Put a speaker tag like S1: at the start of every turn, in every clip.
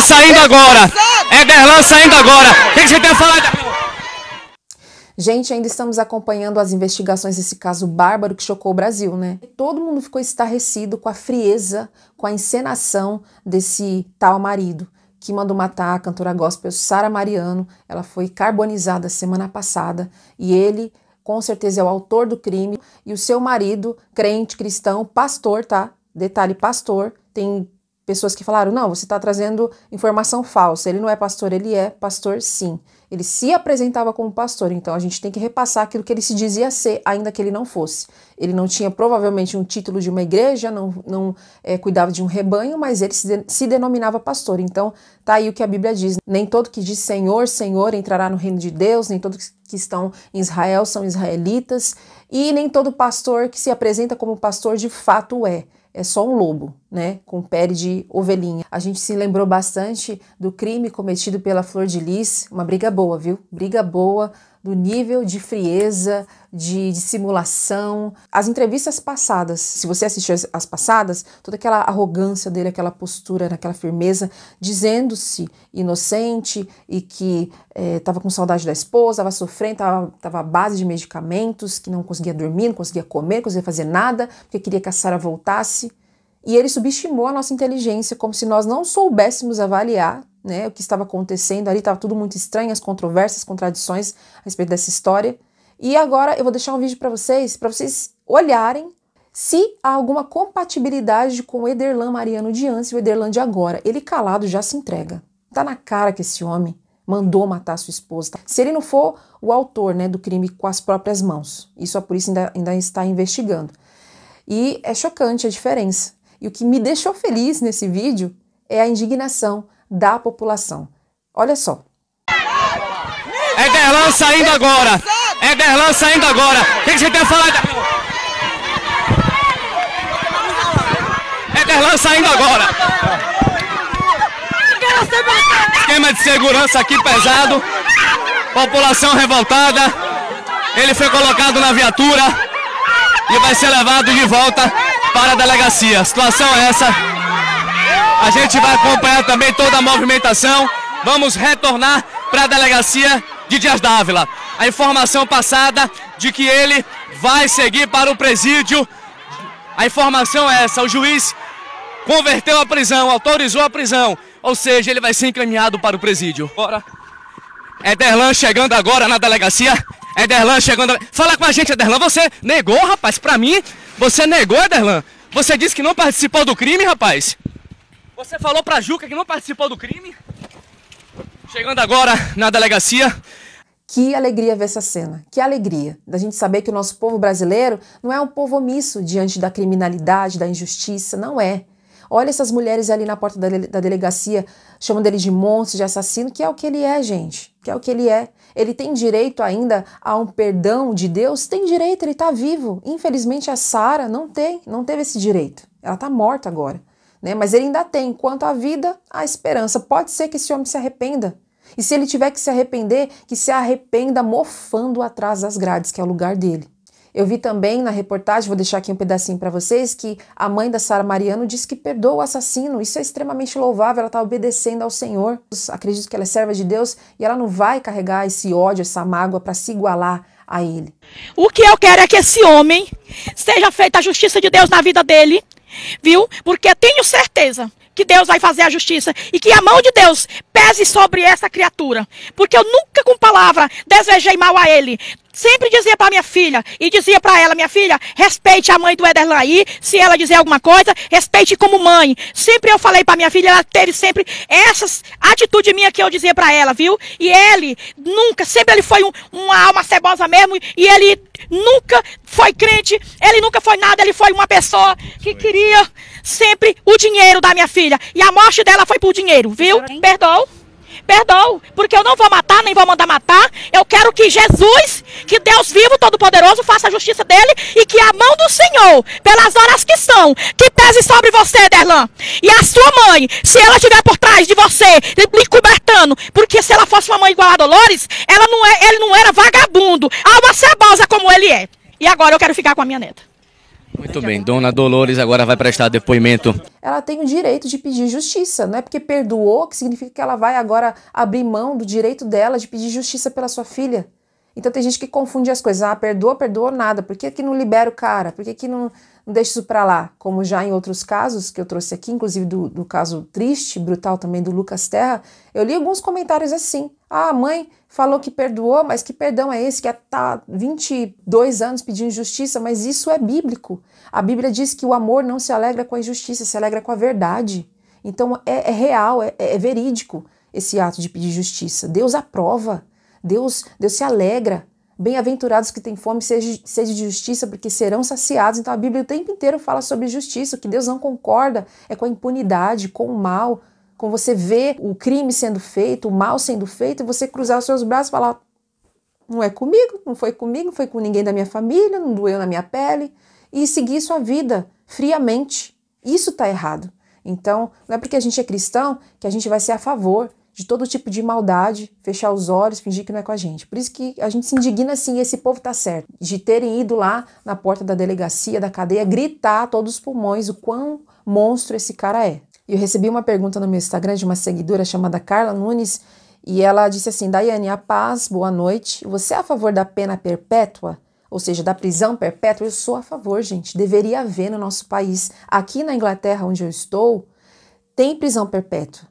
S1: saindo agora. é Ederlan saindo agora. O que você tem a falar? Gente, ainda estamos acompanhando as investigações desse caso bárbaro que chocou o Brasil, né? Todo mundo ficou estarrecido com a frieza, com a encenação desse tal marido que mandou matar a cantora gospel Sara Mariano. Ela foi carbonizada semana passada e ele, com certeza, é o autor do crime. E o seu marido, crente, cristão, pastor, tá? Detalhe, pastor, tem pessoas que falaram: não, você está trazendo informação falsa, ele não é pastor, ele é pastor sim. Ele se apresentava como pastor, então a gente tem que repassar aquilo que ele se dizia ser, ainda que ele não fosse. Ele não tinha provavelmente um título de uma igreja, não, não é, cuidava de um rebanho, mas ele se, de, se denominava pastor. Então tá aí o que a Bíblia diz: nem todo que diz Senhor, Senhor entrará no reino de Deus, nem todos que estão em Israel são israelitas, e nem todo pastor que se apresenta como pastor de fato é. É só um lobo né, com pele de ovelhinha. A gente se lembrou bastante do crime cometido pela Flor de Lis, uma briga boa, viu? Briga boa do nível de frieza, de dissimulação. As entrevistas passadas, se você assistiu as, as passadas, toda aquela arrogância dele, aquela postura, aquela firmeza, dizendo-se inocente e que estava eh, é, com saudade da esposa, estava sofrendo, estava à base de medicamentos, que não conseguia dormir, não conseguia comer, não conseguia fazer nada, porque queria que a Sara voltasse e ele subestimou a nossa inteligência, como se nós não soubéssemos avaliar né, o que estava acontecendo ali, estava tudo muito estranho, as controvérsias, contradições a respeito dessa história. E agora eu vou deixar um vídeo para vocês, para vocês olharem se há alguma compatibilidade com o Ederlan Mariano de antes e o Ederlan de agora. Ele calado já se entrega. Tá na cara que esse homem mandou matar sua esposa. Tá? Se ele não for o autor né, do crime com as próprias mãos. Isso a polícia ainda, ainda está investigando. E é chocante a diferença. E o que me deixou feliz nesse vídeo é a indignação da população. Olha só. É Derlan saindo agora! É Derlan saindo agora! O que você tem a falar,
S2: É Derlan saindo agora! Esquema de segurança aqui pesado, população revoltada. Ele foi colocado na viatura e vai ser levado de volta para a delegacia. A situação é essa. A gente vai acompanhar também toda a movimentação. Vamos retornar para a delegacia de Dias Dávila. A informação passada de que ele vai seguir para o presídio. A informação é essa: o juiz converteu a prisão, autorizou a prisão, ou seja, ele vai ser encaminhado para o presídio. Bora. Ederlan chegando agora na delegacia. Ederlan chegando. Fala com a gente, Ederlan. Você negou, rapaz, pra mim. Você negou, Ederlan? Você disse que não participou do crime, rapaz? Você falou pra Juca que não participou do crime? Chegando agora na delegacia.
S1: Que alegria ver essa cena, que alegria da gente saber que o nosso povo brasileiro não é um povo omisso diante da criminalidade, da injustiça, não é. Olha essas mulheres ali na porta da, da delegacia chamando ele de monstro, de assassino, que é o que ele é, gente. Que é o que ele é. Ele tem direito ainda a um perdão de Deus? Tem direito, ele está vivo. Infelizmente a Sara não tem, não teve esse direito. Ela está morta agora. Né? Mas ele ainda tem, quanto à vida, a esperança. Pode ser que esse homem se arrependa. E se ele tiver que se arrepender, que se arrependa mofando atrás das grades, que é o lugar dele. Eu vi também na reportagem, vou deixar aqui um pedacinho para vocês, que a mãe da Sara Mariano disse que perdoa o assassino. Isso é extremamente louvável, ela está obedecendo ao Senhor. Acredito que ela é serva de Deus e ela não vai carregar esse ódio, essa mágoa para se igualar a ele. O que eu quero é que esse homem seja
S2: feita a justiça de Deus na vida dele, viu? Porque tenho certeza que Deus vai fazer a justiça e que a mão de Deus pese sobre essa criatura, porque eu nunca com palavra desejei mal a ele. Sempre dizia para minha filha e dizia para ela, minha filha, respeite a mãe do Ederlan aí, se ela dizer alguma coisa, respeite como mãe. Sempre eu falei para minha filha, ela teve sempre essas atitude minha que eu dizia para ela, viu? E ele nunca, sempre ele foi um, uma alma cebosa mesmo e ele nunca foi crente, ele nunca foi nada, ele foi uma pessoa que queria sempre o dinheiro da minha filha. E a morte dela foi por dinheiro, viu? Perdão? perdoo, porque eu não vou matar, nem vou mandar matar. Eu quero que Jesus, que Deus vivo, todo-poderoso, faça a justiça dele e que a mão do Senhor, pelas horas que são, que pese sobre você, Derlan. E a sua mãe, se ela estiver por trás de você, lhe cobertando, porque se ela fosse uma mãe igual a Dolores, ela não é, ele não era vagabundo, alma cebosa como ele é. E agora eu quero ficar com a minha neta. Muito bem, dona Dolores agora vai prestar depoimento.
S1: Ela tem o direito de pedir justiça, não é porque perdoou que significa que ela vai agora abrir mão do direito dela de pedir justiça pela sua filha. Então tem gente que confunde as coisas. Ah, perdoa, perdoa nada. Por que, que não libera o cara? Por que, que não, não deixa isso para lá? Como já em outros casos que eu trouxe aqui, inclusive do, do caso triste, brutal também do Lucas Terra, eu li alguns comentários assim. Ah, a mãe falou que perdoou, mas que perdão é esse que está é 22 anos pedindo justiça? Mas isso é bíblico. A Bíblia diz que o amor não se alegra com a injustiça, se alegra com a verdade. Então é, é real, é, é verídico esse ato de pedir justiça. Deus aprova. Deus, Deus se alegra. Bem-aventurados que têm fome, seja, seja de justiça, porque serão saciados. Então a Bíblia o tempo inteiro fala sobre justiça. O que Deus não concorda é com a impunidade, com o mal, com você ver o crime sendo feito, o mal sendo feito, e você cruzar os seus braços e falar: não é comigo, não foi comigo, não foi com ninguém da minha família, não doeu na minha pele, e seguir sua vida friamente. Isso está errado. Então, não é porque a gente é cristão que a gente vai ser a favor de todo tipo de maldade, fechar os olhos, fingir que não é com a gente. Por isso que a gente se indigna assim, esse povo tá certo, de terem ido lá na porta da delegacia, da cadeia, gritar a todos os pulmões o quão monstro esse cara é. E eu recebi uma pergunta no meu Instagram de uma seguidora chamada Carla Nunes, e ela disse assim: Daiane, a paz, boa noite. Você é a favor da pena perpétua? Ou seja, da prisão perpétua? Eu sou a favor, gente. Deveria haver no nosso país. Aqui na Inglaterra, onde eu estou, tem prisão perpétua.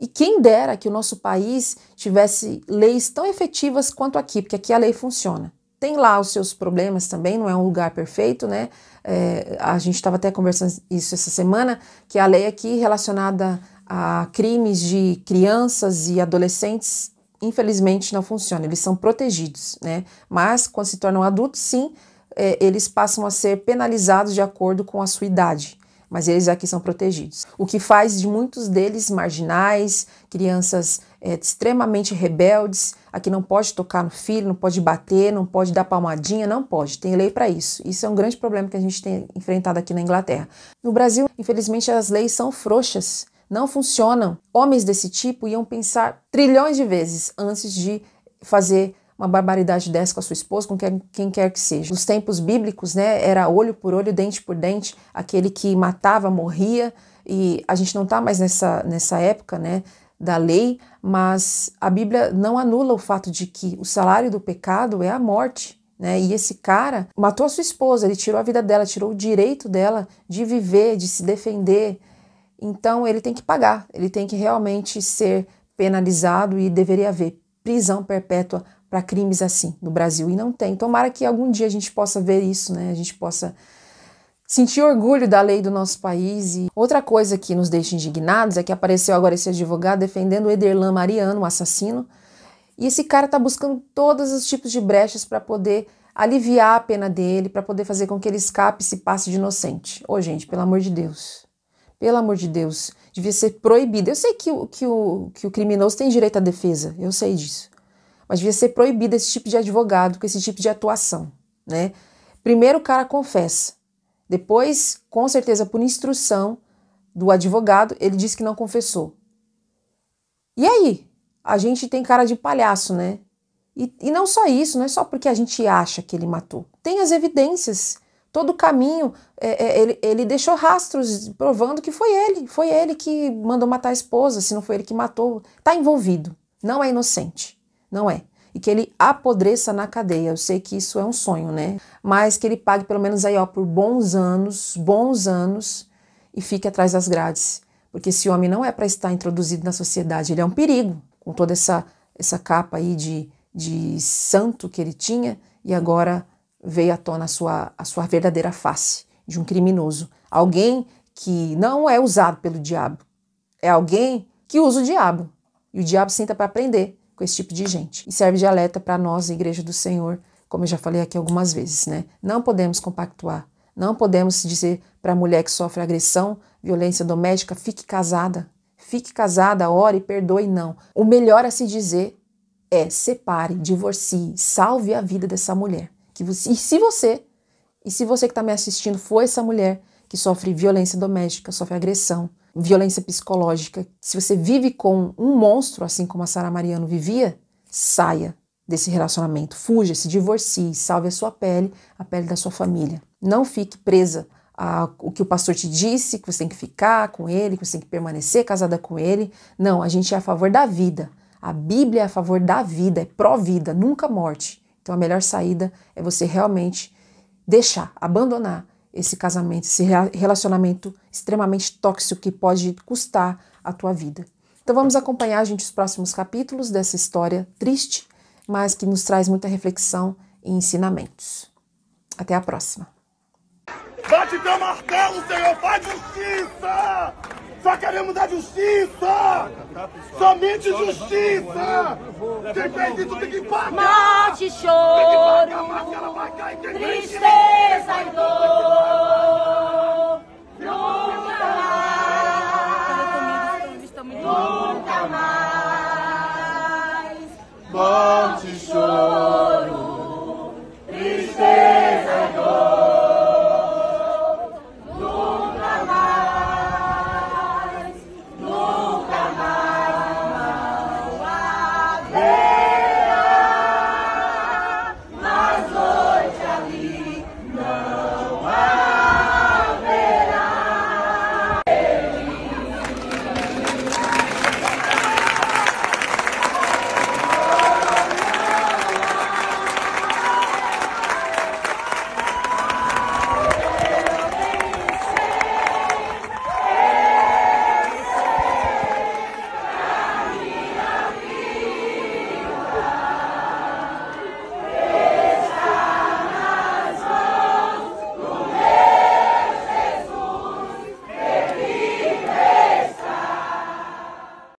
S1: E quem dera que o nosso país tivesse leis tão efetivas quanto aqui, porque aqui a lei funciona. Tem lá os seus problemas também, não é um lugar perfeito, né? É, a gente estava até conversando isso essa semana, que a lei aqui relacionada a crimes de crianças e adolescentes, infelizmente não funciona, eles são protegidos, né? Mas quando se tornam adultos, sim, é, eles passam a ser penalizados de acordo com a sua idade mas eles aqui são protegidos. O que faz de muitos deles marginais, crianças é, extremamente rebeldes, aqui não pode tocar no filho, não pode bater, não pode dar palmadinha, não pode, tem lei para isso. Isso é um grande problema que a gente tem enfrentado aqui na Inglaterra. No Brasil, infelizmente, as leis são frouxas, não funcionam. Homens desse tipo iam pensar trilhões de vezes antes de fazer uma barbaridade dessa com a sua esposa, com quem, quem quer que seja. Nos tempos bíblicos, né, era olho por olho, dente por dente, aquele que matava morria, e a gente não está mais nessa, nessa época, né, da lei, mas a Bíblia não anula o fato de que o salário do pecado é a morte. Né? E esse cara matou a sua esposa, ele tirou a vida dela, tirou o direito dela de viver, de se defender. Então ele tem que pagar, ele tem que realmente ser penalizado e deveria haver prisão perpétua para crimes assim no Brasil e não tem. Tomara que algum dia a gente possa ver isso, né? A gente possa sentir orgulho da lei do nosso país. E outra coisa que nos deixa indignados é que apareceu agora esse advogado defendendo o Ederlan Mariano, o assassino. E esse cara está buscando todos os tipos de brechas para poder aliviar a pena dele, para poder fazer com que ele escape e se passe de inocente. Ô, oh, gente, pelo amor de Deus. Pelo amor de Deus. Devia ser proibido. Eu sei que o, que o, que o criminoso tem direito à defesa, eu sei disso. Mas devia ser proibido esse tipo de advogado com esse tipo de atuação, né? Primeiro o cara confessa. Depois, com certeza por instrução do advogado, ele diz que não confessou. E aí? A gente tem cara de palhaço, né? E, e não só isso, não é só porque a gente acha que ele matou. Tem as evidências. Todo o caminho, é, é, ele, ele deixou rastros provando que foi ele. Foi ele que mandou matar a esposa. Se não foi ele que matou, tá envolvido. Não é inocente não é. E que ele apodreça na cadeia. Eu sei que isso é um sonho, né? Mas que ele pague pelo menos aí, ó, por bons anos, bons anos, e fique atrás das grades. Porque esse homem não é para estar introduzido na sociedade, ele é um perigo, com toda essa, essa capa aí de, de santo que ele tinha, e agora veio à tona a sua, a sua verdadeira face de um criminoso. Alguém que não é usado pelo diabo. É alguém que usa o diabo. E o diabo senta para aprender com esse tipo de gente. E serve de alerta para nós, Igreja do Senhor, como eu já falei aqui algumas vezes, né? Não podemos compactuar, não podemos dizer para a mulher que sofre agressão, violência doméstica, fique casada, fique casada, ore, perdoe, não. O melhor a se dizer é separe, divorcie, salve a vida dessa mulher. Que você, e se você, e se você que está me assistindo for essa mulher que sofre violência doméstica, sofre agressão, violência psicológica, se você vive com um monstro, assim como a Sara Mariano vivia, saia desse relacionamento, fuja, se divorcie, salve a sua pele, a pele da sua família. Não fique presa a o que o pastor te disse, que você tem que ficar com ele, que você tem que permanecer casada com ele. Não, a gente é a favor da vida. A Bíblia é a favor da vida, é pró-vida, nunca morte. Então a melhor saída é você realmente deixar, abandonar esse casamento, esse relacionamento extremamente tóxico que pode custar a tua vida. Então vamos acompanhar, gente, os próximos capítulos dessa história triste, mas que nos traz muita reflexão e ensinamentos. Até a próxima.
S2: Bate teu martelo, Senhor, faz justiça! Só queremos dar justiça! Somente justiça! Quem fez isso tem que pagar! choro,
S1: tristeza
S2: e dor!